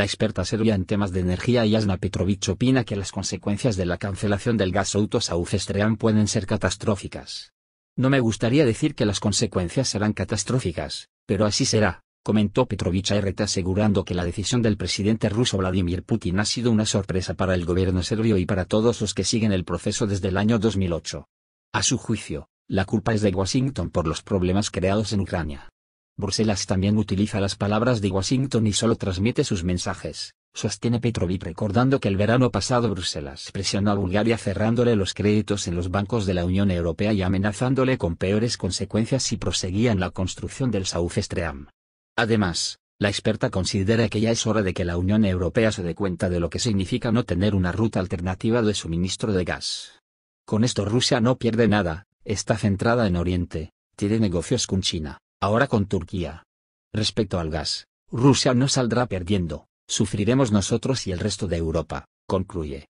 La experta serbia en temas de energía Jasna Petrovic opina que las consecuencias de la cancelación del gas Sauf-Stream pueden ser catastróficas. No me gustaría decir que las consecuencias serán catastróficas, pero así será, comentó Petrovich a RT asegurando que la decisión del presidente ruso Vladimir Putin ha sido una sorpresa para el gobierno serbio y para todos los que siguen el proceso desde el año 2008. A su juicio, la culpa es de Washington por los problemas creados en Ucrania. Bruselas también utiliza las palabras de Washington y solo transmite sus mensajes, sostiene Petrovic recordando que el verano pasado Bruselas presionó a Bulgaria cerrándole los créditos en los bancos de la Unión Europea y amenazándole con peores consecuencias si proseguía en la construcción del South Stream. Además, la experta considera que ya es hora de que la Unión Europea se dé cuenta de lo que significa no tener una ruta alternativa de suministro de gas. Con esto Rusia no pierde nada, está centrada en Oriente, tiene negocios con China, Ahora con Turquía. Respecto al gas, Rusia no saldrá perdiendo, sufriremos nosotros y el resto de Europa, concluye.